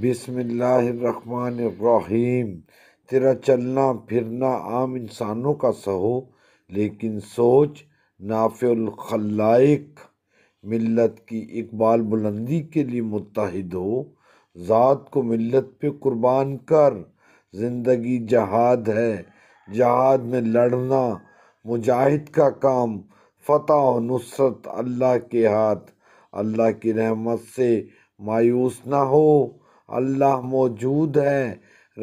बिसमीम तेरा चलना फिरना आम इंसानों का सहो लेकिन सोच नाफ़लखलाइक मिल्लत की इकबाल बुलंदी के लिए मुतहद हो ज़ात को मिल्लत पे कुर्बान कर ज़िंदगी जहाद है जहाद में लड़ना मुजाहिद का काम फ़तह और नुसरत अल्लाह के हाथ अल्लाह की रहमत से मायूस ना हो अल्लाह मौजूद है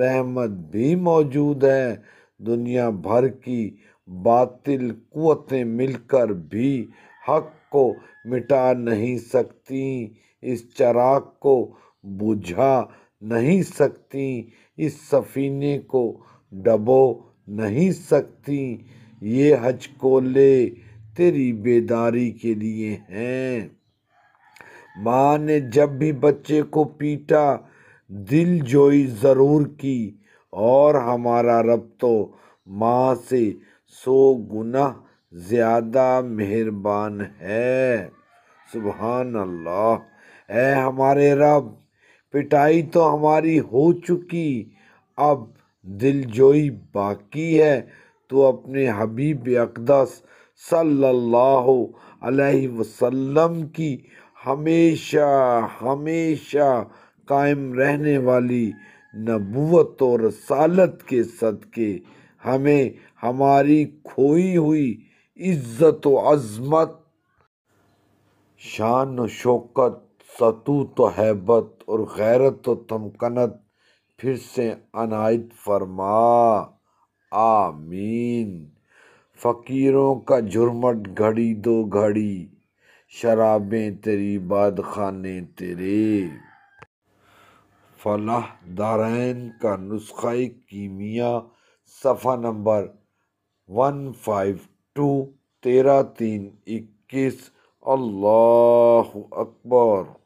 रहमत भी मौजूद है दुनिया भर की बातिल कुतें मिलकर भी हक को मिटा नहीं सकती इस चराग को बुझा नहीं सकती इस सफ़ीने को डबो नहीं सकती ये हज कोले तेरी बेदारी के लिए हैं माँ ने जब भी बच्चे को पीटा दिल जोई ज़रूर की और हमारा रब तो माँ से सो गुना ज़्यादा मेहरबान है सुबहान अल्लाह ऐ हमारे रब पिटाई तो हमारी हो चुकी अब दिल जोई बाकी है तो अपने हबीब अकदस सल्लल्लाहु अलैहि वसल्लम की हमेशा हमेशा कायम रहने वाली नबूत और रसालत के सदक़े हमें हमारी खोई हुई इज्जत व अजमत शान व शौकत सतूत व हैबत और गैरत व तमकनत फिर से अनायत फरमा आमीन फ़कीरों का झुरमट घड़ी दो घड़ी शराबें तेरी बाद खाने तेरे फलाह दारैन का नुस्खा कीमिया सफ़ा नंबर वन फाइव टू तेरह तीन इक्कीस अल्लाह अकबर